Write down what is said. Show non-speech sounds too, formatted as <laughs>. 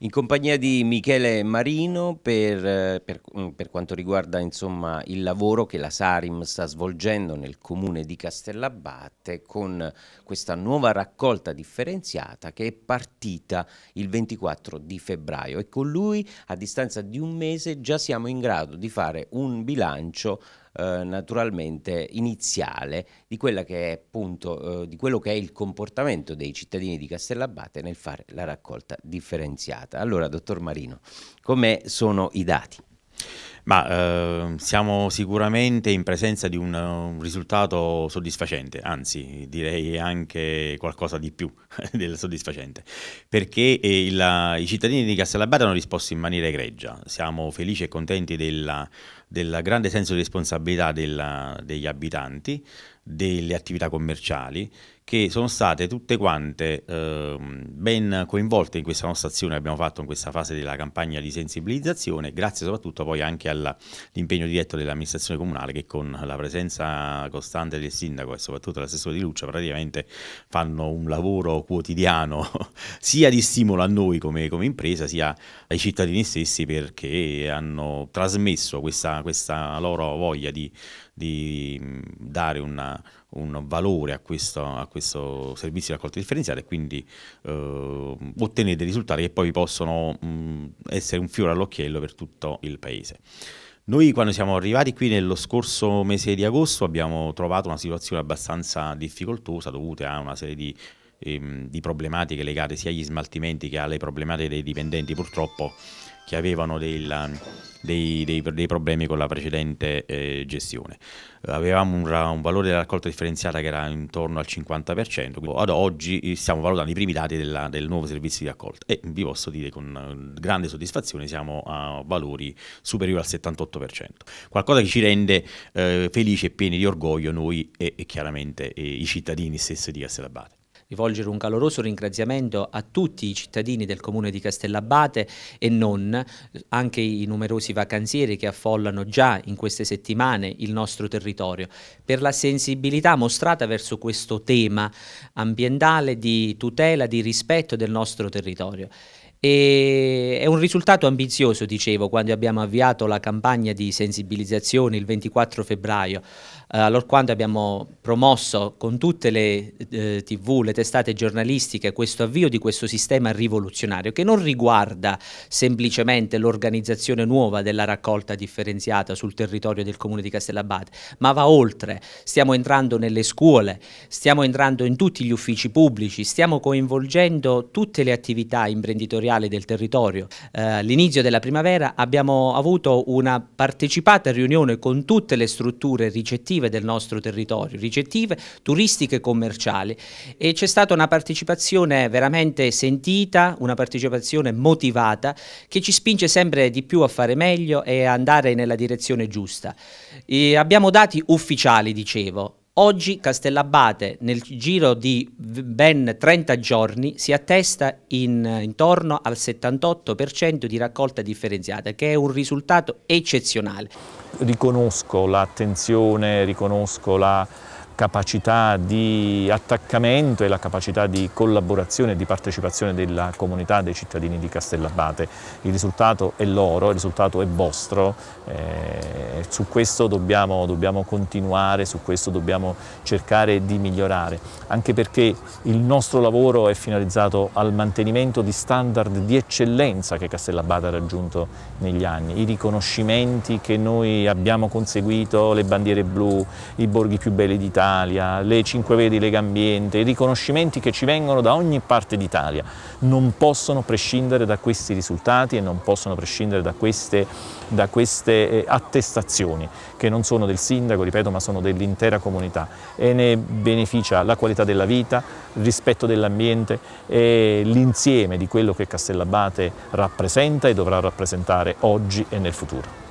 In compagnia di Michele Marino per, eh, per, mm, per quanto riguarda insomma, il lavoro che la Sarim sta svolgendo nel comune di Castellabbate con questa nuova raccolta differenziata che è partita il 24 di febbraio e con lui a distanza di un mese già siamo in grado di fare un bilancio eh, naturalmente iniziale di, che è appunto, eh, di quello che è il comportamento dei cittadini di Castellabate nel fare la raccolta differenziata. Allora, dottor Marino, come sono i dati? Ma eh, siamo sicuramente in presenza di un, un, risultato soddisfacente, anzi direi anche qualcosa di più <laughs> del soddisfacente, perché eh, il, i cittadini di Castellabate hanno risposto in maniera egregia, siamo felici e contenti del grande senso di responsabilità della, degli abitanti, delle attività commerciali che sono state tutte quante eh, ben coinvolte in questa nostra azione che abbiamo fatto in questa fase della campagna di sensibilizzazione, grazie soprattutto poi anche all'impegno diretto dell'amministrazione comunale che con la presenza costante del sindaco e soprattutto dell'assessore di Luccia praticamente fanno un lavoro quotidiano <laughs> sia di stimolo a noi come, come impresa sia ai cittadini stessi perché hanno trasmesso questa, questa loro voglia di di mm, dare una, un valore a questo, a questo, servizio di raccolta differenziata e quindi eh, ottenere dei risultati che poi possono mh, mm, essere un fiore all'occhiello per tutto il paese. Noi quando siamo arrivati qui nello scorso mese di agosto abbiamo trovato una situazione abbastanza difficoltosa dovuta a una serie di ehm, di problematiche legate sia agli smaltimenti che alle problematiche dei dipendenti purtroppo che avevano dei, dei, dei, dei problemi con la precedente eh, gestione. Avevamo un, un, valore della raccolta differenziata che era intorno al 50%, ad oggi eh, stiamo valutando i primi dati della, del nuovo servizio di raccolta e vi posso dire con eh, grande soddisfazione siamo a valori superiori al 78%, qualcosa che ci rende eh, felici e pieni di orgoglio noi e, e chiaramente e eh, i cittadini stessi di Castellabate rivolgere un caloroso ringraziamento a tutti i cittadini del comune di Castellabate e non, anche i numerosi vacanzieri che affollano già in queste settimane il nostro territorio, per la sensibilità mostrata verso questo tema ambientale di tutela, di rispetto del nostro territorio. E è un risultato ambizioso, dicevo, quando abbiamo avviato la campagna di sensibilizzazione il 24 febbraio, eh, allorquando abbiamo promosso con tutte le eh, tv, le testate giornalistiche, questo avvio di questo sistema rivoluzionario che non riguarda semplicemente l'organizzazione nuova della raccolta differenziata sul territorio del comune di Castellabate, ma va oltre. Stiamo entrando nelle scuole, stiamo entrando in tutti gli uffici pubblici, stiamo coinvolgendo tutte le attività imprenditoriali generale del territorio. Eh, All'inizio della primavera abbiamo avuto una partecipata riunione con tutte le strutture ricettive del nostro territorio, ricettive, turistiche e commerciali e c'è stata una partecipazione veramente sentita, una partecipazione motivata che ci spinge sempre di più a fare meglio e andare nella direzione giusta. E abbiamo dati ufficiali, dicevo, Oggi Castellabate nel giro di ben 30 giorni si attesta in, intorno al 78% di raccolta differenziata che è un risultato eccezionale. Riconosco l'attenzione, riconosco la capacità di attaccamento e la capacità di collaborazione e di partecipazione della comunità dei cittadini di Castellabate. Il risultato è loro, il risultato è vostro, eh, su questo dobbiamo, dobbiamo, continuare, su questo dobbiamo cercare di migliorare, anche perché il nostro lavoro è finalizzato al mantenimento di standard di eccellenza che Castellabate ha raggiunto negli anni, i riconoscimenti che noi abbiamo conseguito, le bandiere blu, i borghi più belli d'Italia, Italia, le Cinque Vedi Lega Ambiente, i riconoscimenti che ci vengono da ogni parte d'Italia, non possono prescindere da questi risultati e non possono prescindere da queste, da queste eh, attestazioni, che non sono del sindaco, ripeto, ma sono dell'intera comunità e ne beneficia la qualità della vita, il rispetto dell'ambiente e l'insieme di quello che Castellabate rappresenta e dovrà rappresentare oggi e nel futuro.